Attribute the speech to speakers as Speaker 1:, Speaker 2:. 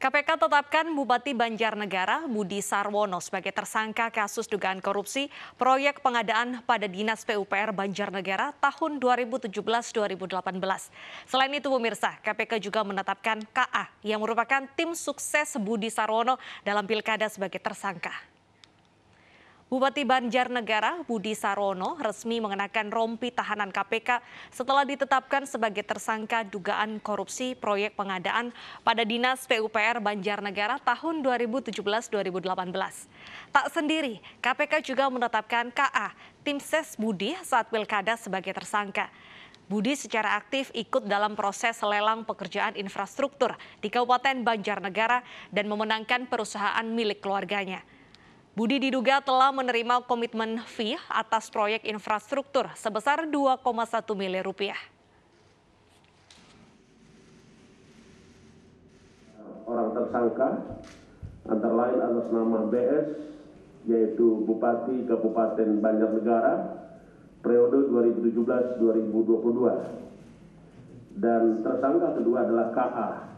Speaker 1: KPK tetapkan Bupati Banjarnegara Budi Sarwono sebagai tersangka kasus dugaan korupsi proyek pengadaan pada Dinas PUPR Banjarnegara tahun 2017-2018. Selain itu pemirsa, KPK juga menetapkan KA yang merupakan tim sukses Budi Sarwono dalam pilkada sebagai tersangka. Bupati Banjarnegara Budi Sarono resmi mengenakan rompi tahanan KPK setelah ditetapkan sebagai tersangka dugaan korupsi proyek pengadaan pada Dinas PUPR Banjarnegara tahun 2017-2018. Tak sendiri, KPK juga menetapkan KA, tim ses Budi saat pilkada sebagai tersangka. Budi secara aktif ikut dalam proses lelang pekerjaan infrastruktur di Kabupaten Banjarnegara dan memenangkan perusahaan milik keluarganya. Budi diduga telah menerima komitmen fee atas proyek infrastruktur sebesar 2,1 miliar rupiah.
Speaker 2: Orang tersangka antara lain atas nama BS yaitu Bupati Kabupaten Banjarnegara periode 2017-2022 dan tersangka kedua adalah KA